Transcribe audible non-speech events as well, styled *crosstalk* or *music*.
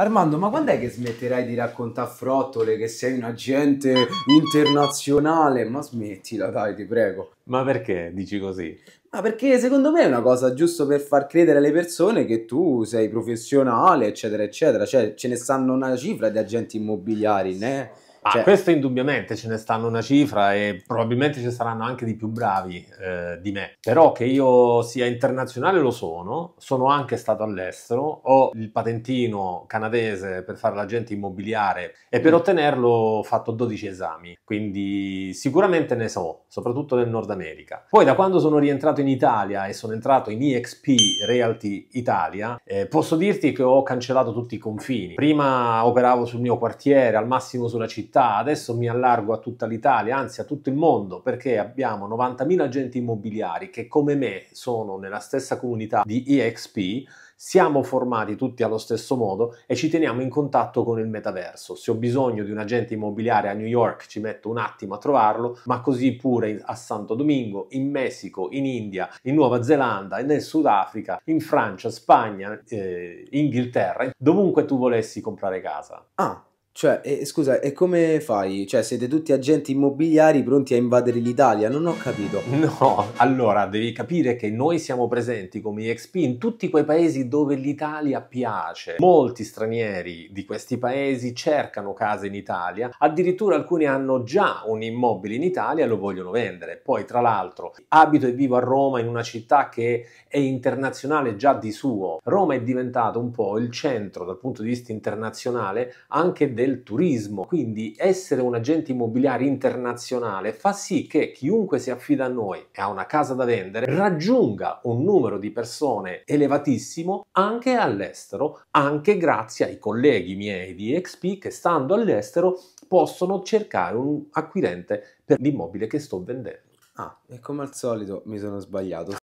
Armando, ma quando è che smetterai di raccontare frottole che sei un agente internazionale? Ma smettila, dai, ti prego. Ma perché dici così? Ma perché secondo me è una cosa giusto per far credere alle persone che tu sei professionale, eccetera, eccetera. Cioè, ce ne stanno una cifra di agenti immobiliari, né? Ah, cioè, questo indubbiamente ce ne stanno una cifra e probabilmente ci saranno anche di più bravi eh, di me. Però che io sia internazionale lo sono, sono anche stato all'estero, ho il patentino canadese per fare l'agente immobiliare e per mm. ottenerlo ho fatto 12 esami, quindi sicuramente ne so, soprattutto nel Nord America. Poi da quando sono rientrato in Italia e sono entrato in EXP Realty Italia, eh, posso dirti che ho cancellato tutti i confini. Prima operavo sul mio quartiere, al massimo sulla città città, adesso mi allargo a tutta l'Italia, anzi a tutto il mondo, perché abbiamo 90.000 agenti immobiliari che come me sono nella stessa comunità di EXP, siamo formati tutti allo stesso modo e ci teniamo in contatto con il metaverso. Se ho bisogno di un agente immobiliare a New York ci metto un attimo a trovarlo, ma così pure a Santo Domingo, in Messico, in India, in Nuova Zelanda, nel Sudafrica, in Francia, Spagna, eh, Inghilterra, dovunque tu volessi comprare casa. Ah, cioè, e, scusa, e come fai? Cioè, siete tutti agenti immobiliari pronti a invadere l'Italia? Non ho capito. *laughs* No, allora devi capire che noi siamo presenti come EXP in tutti quei paesi dove l'Italia piace. Molti stranieri di questi paesi cercano case in Italia, addirittura alcuni hanno già un immobile in Italia e lo vogliono vendere. Poi, tra l'altro, abito e vivo a Roma in una città che è internazionale già di suo. Roma è diventato un po' il centro dal punto di vista internazionale anche del del turismo. Quindi essere un agente immobiliare internazionale fa sì che chiunque si affida a noi e ha una casa da vendere raggiunga un numero di persone elevatissimo anche all'estero, anche grazie ai colleghi miei di XP che stando all'estero possono cercare un acquirente per l'immobile che sto vendendo. Ah, e come al solito mi sono sbagliato.